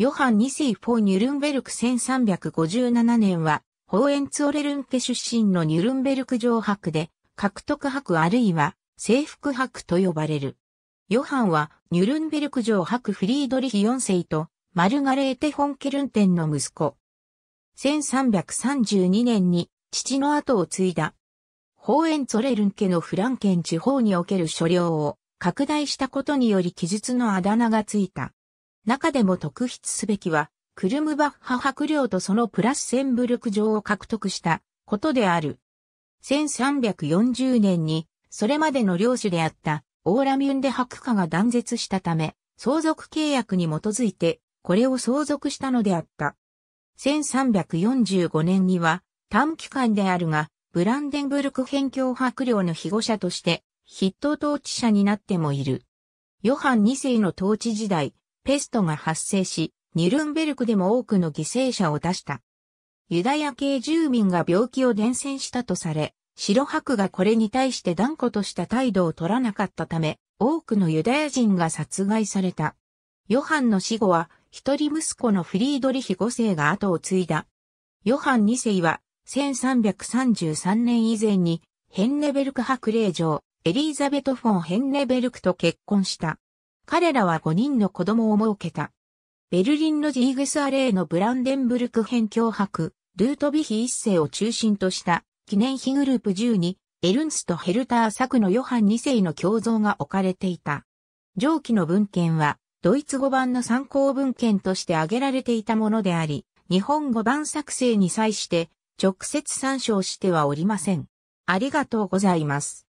ヨハン2世フォー・ニュルンベルク1357年は、ホーエンツオレルン家出身のニュルンベルク城博で、獲得博あるいは征服博と呼ばれる。ヨハンはニュルンベルク城博フリードリヒ4世とマルガレーテ・フォンケルンテンの息子。1332年に父の後を継いだ。ホーエンツォレルン家のフランケン地方における所領を拡大したことにより記述のあだ名がついた。中でも特筆すべきは、クルムバッハ博領とそのプラスセンブルク城を獲得したことである。1340年に、それまでの領主であったオーラミュンデ伯家が断絶したため、相続契約に基づいて、これを相続したのであった。1345年には、短期間であるが、ブランデンブルク辺境博領の被護者として、筆頭統治者になってもいる。ヨハン2世の統治時代、ペストが発生し、ニルンベルクでも多くの犠牲者を出した。ユダヤ系住民が病気を伝染したとされ、白白がこれに対して断固とした態度を取らなかったため、多くのユダヤ人が殺害された。ヨハンの死後は、一人息子のフリードリヒ5世が後を継いだ。ヨハン2世は、1333年以前に、ヘンネベルク白霊城、エリーザベト・フォン・ヘンネベルクと結婚した。彼らは5人の子供を設けた。ベルリンのジーグスアレーのブランデンブルク編脅迫、ルートビヒ一世を中心とした記念碑グループ12、エルンスとヘルター作のヨハン2世の胸像が置かれていた。上記の文献は、ドイツ語版の参考文献として挙げられていたものであり、日本語版作成に際して、直接参照してはおりません。ありがとうございます。